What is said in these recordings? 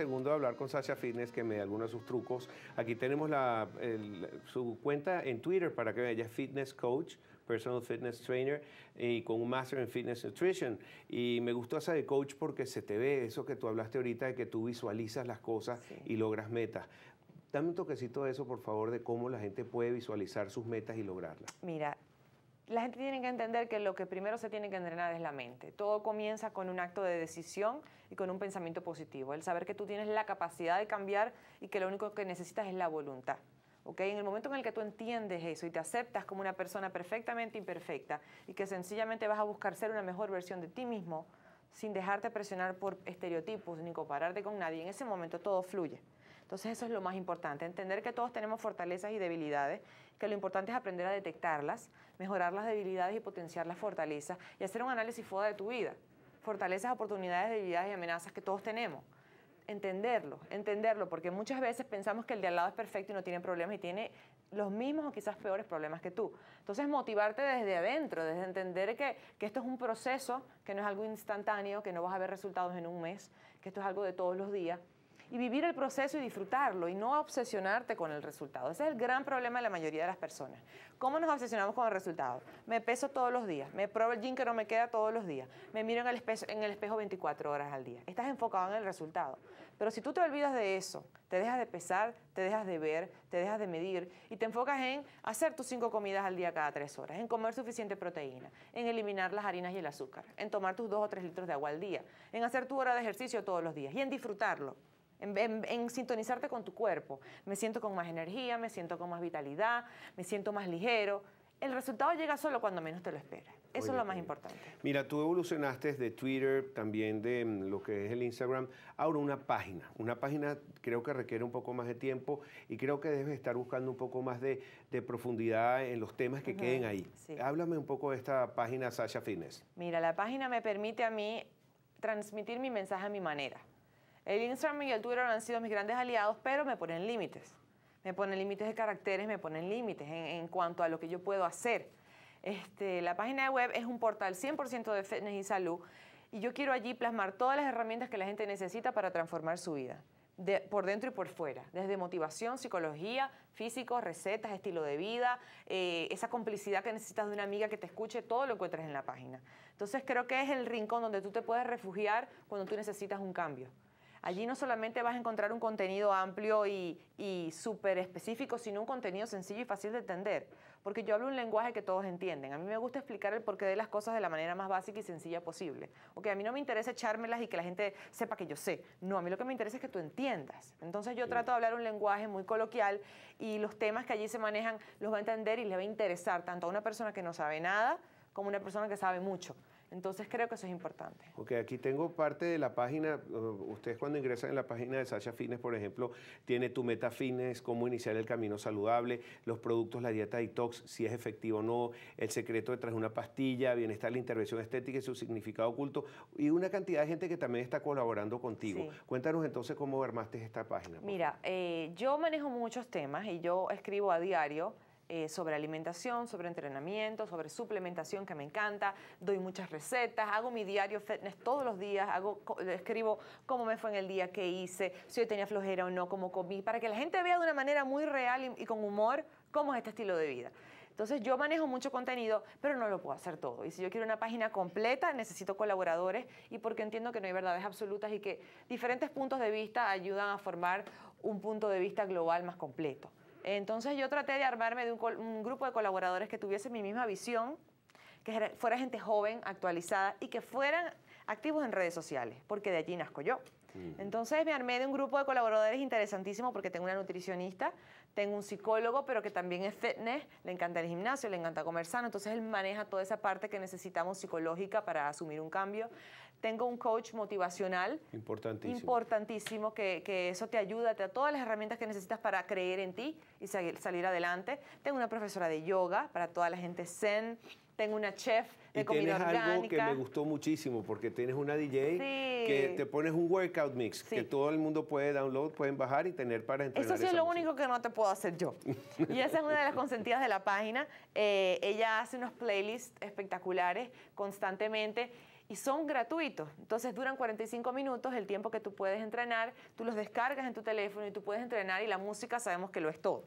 segundo hablar con Sasha Fitness, que me da algunos de sus trucos. Aquí tenemos la, su cuenta en Twitter para que vea. Ella es Fitness Coach, Personal Fitness Trainer y con un Master en Fitness Nutrition. Y me gustó esa de coach porque se te ve eso que tú hablaste ahorita, de que tú visualizas las cosas y logras metas. Dame un toquecito de eso, por favor, de cómo la gente puede visualizar sus metas y lograrlas. Mira, la gente tiene que entender que lo que primero se tiene que entrenar es la mente. Todo comienza con un acto de decisión y con un pensamiento positivo. El saber que tú tienes la capacidad de cambiar y que lo único que necesitas es la voluntad. ¿Okay? En el momento en el que tú entiendes eso y te aceptas como una persona perfectamente imperfecta y que sencillamente vas a buscar ser una mejor versión de ti mismo sin dejarte presionar por estereotipos ni compararte con nadie, en ese momento todo fluye. Entonces eso es lo más importante, entender que todos tenemos fortalezas y debilidades, que lo importante es aprender a detectarlas, mejorar las debilidades y potenciar las fortalezas y hacer un análisis FODA de tu vida. Fortalezas, oportunidades, debilidades y amenazas que todos tenemos. Entenderlo, entenderlo, porque muchas veces pensamos que el de al lado es perfecto y no tiene problemas y tiene los mismos o quizás peores problemas que tú. Entonces, motivarte desde adentro, desde entender que, que, esto es un proceso, que no es algo instantáneo, que no vas a ver resultados en un mes, que esto es algo de todos los días y vivir el proceso y disfrutarlo y no obsesionarte con el resultado. Ese es el gran problema de la mayoría de las personas. ¿Cómo nos obsesionamos con el resultado? Me peso todos los días, me pruebo el jean que no me queda todos los días, me miro en el, espejo, en el espejo 24 horas al día. Estás enfocado en el resultado. Pero si tú te olvidas de eso, te dejas de pesar, te dejas de ver, te dejas de medir y te enfocas en hacer tus cinco comidas al día cada tres horas, en comer suficiente proteína, en eliminar las harinas y el azúcar, en tomar tus dos o tres litros de agua al día, en hacer tu hora de ejercicio todos los días y en disfrutarlo en, sintonizarte con tu cuerpo. Me siento con más energía, me siento con más vitalidad, me siento más ligero. El resultado llega solo cuando menos te lo esperas. Eso es lo más eh, importante. Mira, tú evolucionaste de Twitter, también de mm, lo que es el Instagram, ahora una página. Una página creo que requiere un poco más de tiempo y creo que debes estar buscando un poco más de, profundidad en los temas que queden ahí. Háblame un poco de esta página Sasha Fines Mira, la página me permite a mí transmitir mi mensaje a mi manera. El Instagram y el Twitter han sido mis grandes aliados, pero me ponen límites. Me ponen límites de caracteres, me ponen límites en, cuanto a lo que yo puedo hacer. Este, la página web es un portal 100% de fitness y salud y yo quiero allí plasmar todas las herramientas que la gente necesita para transformar su vida. por dentro y por fuera, desde motivación, psicología, físico, recetas, estilo de vida, eh, esa complicidad que necesitas de una amiga que te escuche, todo lo encuentras en la página. Entonces creo que es el rincón donde tú te puedes refugiar cuando tú necesitas un cambio. Allí no solamente vas a encontrar un contenido amplio y, súper específico, sino un contenido sencillo y fácil de entender. Porque yo hablo un lenguaje que todos entienden. A mí me gusta explicar el porqué de las cosas de la manera más básica y sencilla posible. Ok, a mí no me interesa echármelas y que la gente sepa que yo sé. No, a mí lo que me interesa es que tú entiendas. Entonces yo trato de hablar un lenguaje muy coloquial y los temas que allí se manejan los va a entender y le va a interesar tanto a una persona que no sabe nada como a una persona que sabe mucho. Entonces creo que eso es importante. Ok, aquí tengo parte de la página. Ustedes cuando ingresan en la página de Sasha Fines, por ejemplo, tiene tu meta fitness, cómo iniciar el camino saludable, los productos, la dieta detox, si es efectivo o no, el secreto detrás de una pastilla, bienestar, la intervención estética y su significado oculto, y una cantidad de gente que también está colaborando contigo. Cuéntanos entonces cómo armaste esta página. Mira, eh, yo manejo muchos temas y yo escribo a diario eh, sobre alimentación, sobre entrenamiento, sobre suplementación, que me encanta. Doy muchas recetas, hago mi diario fitness todos los días, escribo cómo me fue en el día, qué hice, si yo tenía flojera o no, cómo comí, para que la gente vea de una manera muy real y con humor cómo es este estilo de vida. Entonces yo manejo mucho contenido, pero no lo puedo hacer todo. Y si yo quiero una página completa, necesito colaboradores y porque entiendo que no hay verdades absolutas y que diferentes puntos de vista ayudan a formar un punto de vista global más completo. Entonces yo traté de armarme de un, grupo de colaboradores que tuviesen mi misma visión, que fuera gente joven, actualizada y que fueran activos en redes sociales, porque de allí nazco yo. Entonces me armé de un grupo de colaboradores interesantísimo porque tengo una nutricionista, tengo un psicólogo, pero que también es fitness, le encanta el gimnasio, le encanta comer sano, entonces él maneja toda esa parte que necesitamos psicológica para asumir un cambio. Tengo un coach motivacional. Importantísimo. Importantísimo, que, que eso te ayuda, te da todas las herramientas que necesitas para creer en ti y salir adelante. Tengo una profesora de yoga para toda la gente zen tengo una chef de y comida tienes algo que me gustó muchísimo porque tienes una DJ que te pones un workout mix que todo el mundo puede download, pueden bajar y tener para entrenar. Eso sí es lo único que no te puedo hacer yo. y esa es una de las consentidas de la página. Eh, ella hace unos playlists espectaculares constantemente y son gratuitos. Entonces duran 45 minutos, el tiempo que tú puedes entrenar, tú los descargas en tu teléfono y tú puedes entrenar y la música sabemos que lo es todo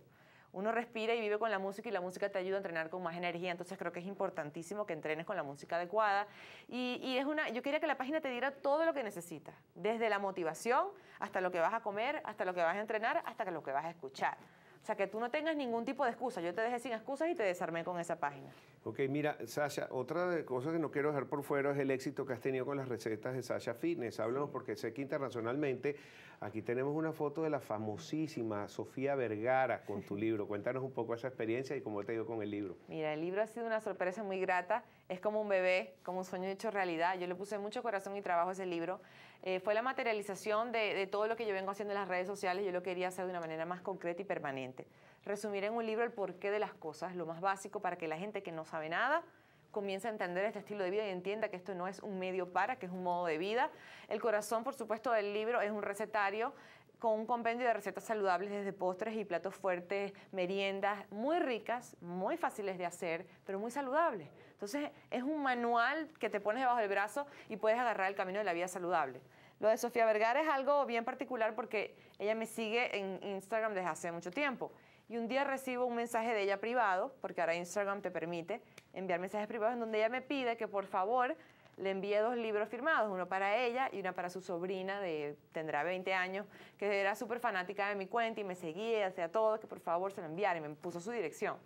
uno respira y vive con la música y la música te ayuda a entrenar con más energía, entonces creo que es importantísimo que entrenes con la música adecuada. Y, es una, yo quería que la página te diera todo lo que necesitas, desde la motivación hasta lo que vas a comer, hasta lo que vas a entrenar, hasta lo que vas a escuchar. O sea, que tú no tengas ningún tipo de excusa. Yo te dejé sin excusas y te desarmé con esa página. Ok, mira, Sasha, otra cosa que no quiero dejar por fuera es el éxito que has tenido con las recetas de Sasha Fitness. Háblanos porque sé que internacionalmente aquí tenemos una foto de la famosísima Sofía Vergara con tu libro. Cuéntanos un poco esa experiencia y cómo te ha ido con el libro. Mira, el libro ha sido una sorpresa muy grata. Es como un bebé, como un sueño hecho realidad. Yo le puse mucho corazón y trabajo a ese libro. Eh, fue la materialización de, de todo lo que yo vengo haciendo en las redes sociales. Yo lo quería hacer de una manera más concreta y permanente. Resumir en un libro el porqué de las cosas, lo más básico para que la gente que no sabe nada, comienza a entender este estilo de vida y entienda que esto no es un medio para, que es un modo de vida. El corazón, por supuesto, del libro es un recetario con un compendio de recetas saludables desde postres y platos fuertes, meriendas muy ricas, muy fáciles de hacer, pero muy saludables. Entonces es un manual que te pones debajo del brazo y puedes agarrar el camino de la vida saludable. Lo de Sofía Vergara es algo bien particular porque ella me sigue en Instagram desde hace mucho tiempo y un día recibo un mensaje de ella privado, porque ahora Instagram te permite enviar mensajes privados, en donde ella me pide que por favor le envíe dos libros firmados, uno para ella y uno para su sobrina de tendrá 20 años, que era súper fanática de mi cuenta y me seguía, hacía todo, que por favor se lo enviara y me puso su dirección.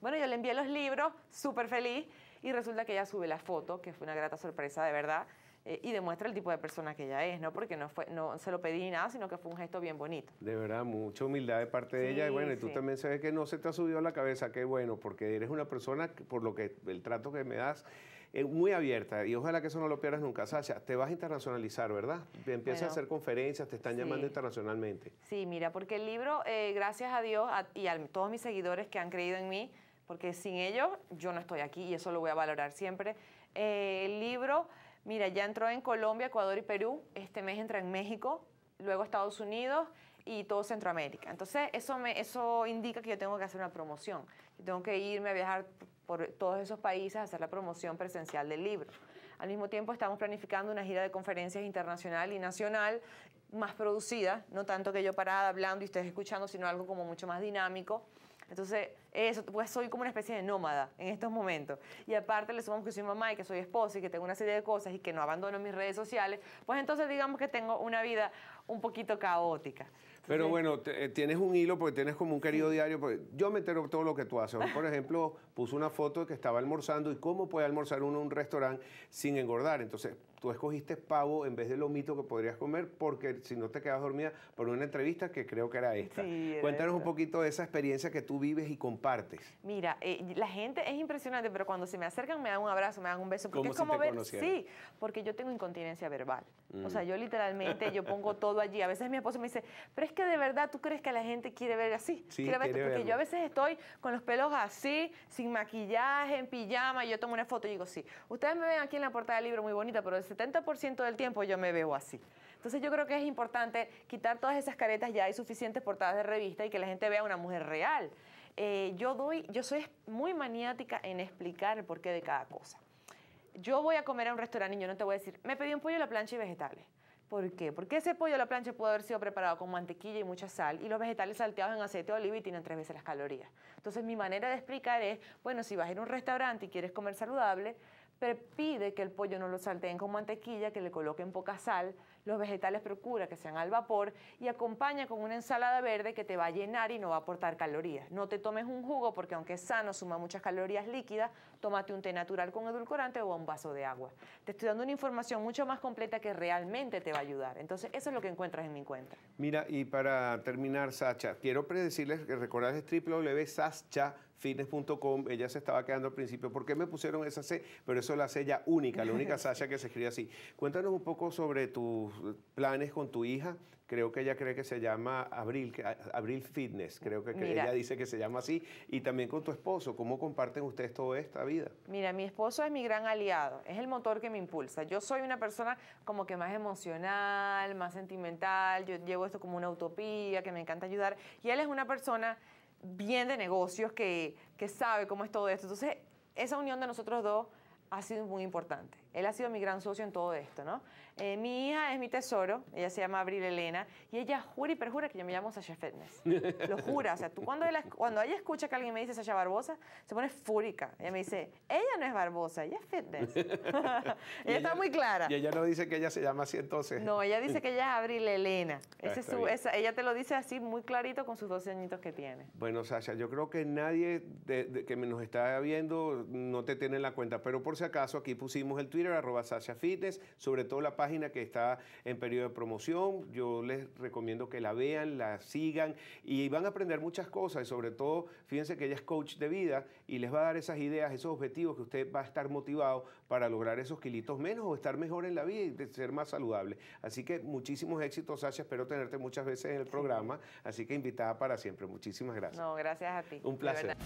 Bueno, yo le envié los libros, súper feliz, y resulta que ella sube la foto, que fue una grata sorpresa de verdad, eh, y demuestra el tipo de persona que ella es, ¿no? Porque no, fue, no se lo pedí ni nada, sino que fue un gesto bien bonito. De verdad, mucha humildad de parte de ella. Y bueno, y tú también sabes que no se te ha subido a la cabeza, qué bueno, porque eres una persona, por lo que el trato que me das, es eh, muy abierta. Y ojalá que eso no lo pierdas nunca. Sasha, te vas a internacionalizar, ¿verdad? Empiezas a hacer conferencias, te están llamando internacionalmente. Sí, mira, porque el libro, eh, gracias a Dios y a todos mis seguidores que han creído en mí, porque sin ellos yo no estoy aquí y eso lo voy a valorar siempre. el libro Mira, ya entró en Colombia, Ecuador y Perú, este mes entra en México, luego Estados Unidos y todo Centroamérica. Entonces, eso, eso indica que yo tengo que hacer una promoción. tengo que irme a viajar por todos esos países a hacer la promoción presencial del libro. Al mismo tiempo, estamos planificando una gira de conferencias internacional y nacional más producida, no tanto que yo parada hablando y ustedes escuchando, sino algo como mucho más dinámico entonces, eso, pues soy como una especie de nómada en estos momentos. Y aparte le sumamos que soy mamá y que soy esposa y que tengo una serie de cosas y que no abandono mis redes sociales, pues entonces digamos que tengo una vida un poquito caótica. Pero bueno, eh, tienes un hilo porque tienes como un querido diario. Porque yo me todo lo que tú haces. Por ejemplo, puse una foto de que estaba almorzando y cómo puede almorzar uno en un restaurante sin engordar. Entonces, tú escogiste pavo en vez de lo mito que podrías comer porque si no te quedas dormida por una entrevista que creo que era esta. Cuéntanos un poquito de esa experiencia que tú vives y compartes. Mira, eh, la gente es impresionante, pero cuando se me acercan me dan un abrazo, me dan un beso. Porque es como ver, sí, porque yo tengo incontinencia verbal. O sea, mm. yo literalmente, yo pongo todo allí. A veces mi esposo me dice, pero es que de verdad tú crees que la gente quiere ver así. Sí, porque yo a veces estoy con los pelos así, sin maquillaje, en pijama, y yo tomo una foto y digo, sí, ustedes me ven aquí en la portada del libro muy bonita, pero el 70% del tiempo yo me veo así. Entonces yo creo que es importante quitar todas esas caretas, ya hay suficientes portadas de revista y que la gente vea una mujer real. Eh, yo, doy, yo soy muy maniática en explicar el porqué de cada cosa yo voy a comer a un restaurante y yo no te voy a decir, me pedí un pollo a la plancha y vegetales. ¿Por qué? Porque ese pollo a la plancha puede haber sido preparado con mantequilla y mucha sal y los vegetales salteados en aceite de oliva y tienen tres veces las calorías. Entonces mi manera de explicar es, bueno, si vas a ir a un restaurante y quieres comer saludable, pero pide que el pollo no lo salteen con mantequilla, que le coloquen poca sal, los vegetales procura que sean al vapor y acompaña con una ensalada verde que te va a llenar y no va a aportar calorías. No te tomes un jugo porque aunque es sano suma muchas calorías líquidas, tómate un té natural con edulcorante o un vaso de agua. Te estoy dando una información mucho más completa que realmente te va a ayudar. Entonces eso es lo que encuentras en mi cuenta. Mira, y para terminar, Sacha, quiero predecirles que recordarles Sacha fitness.com, ella se estaba quedando al principio. ¿Por qué me pusieron esa C? Pero eso es la sella única, la única Sasha que se escribe así. Cuéntanos un poco sobre tus planes con tu hija. Creo que ella cree que se llama Abril, Abril Fitness, creo que, ella dice que se llama así. Y también con tu esposo, ¿cómo comparten ustedes toda esta vida? Mira, mi esposo es mi gran aliado, es el motor que me impulsa. Yo soy una persona como que más emocional, más sentimental, yo llevo esto como una utopía, que me encanta ayudar. Y él es una persona bien de negocios que, que sabe cómo es todo esto. Entonces, esa unión de nosotros dos ha sido muy importante. Él ha sido mi gran socio en todo esto, ¿no? Eh, mi hija es mi tesoro, ella se llama Abril Elena, y ella jura y perjura que yo me llamo Sasha Fitness. Lo jura, o sea, tú cuando, cuando ella escucha que alguien me dice Sasha Barbosa, se pone fúrica. Ella me dice, ella no es Barbosa, ella es Fitness. ella, está muy clara. Y ella no dice que ella se llama así entonces. No, ella dice que ella es Abril Elena. Ah, Ese su, ella te lo dice así muy clarito con sus 12 añitos que tiene. Bueno, Sasha, yo creo que nadie de, que nos está viendo no te tiene en la cuenta, pero por si caso aquí pusimos el Twitter, arroba Sasha Fitness, sobre todo la página que está en periodo de promoción. Yo les recomiendo que la vean, la sigan y van a aprender muchas cosas. Y sobre todo, fíjense que ella es coach de vida y les va a dar esas ideas, esos objetivos que usted va a estar motivado para lograr esos kilitos menos o estar mejor en la vida y ser más saludable. Así que muchísimos éxitos, Sasha. Espero tenerte muchas veces en el programa. Así que invitada para siempre. Muchísimas gracias. No, gracias a ti. Un placer.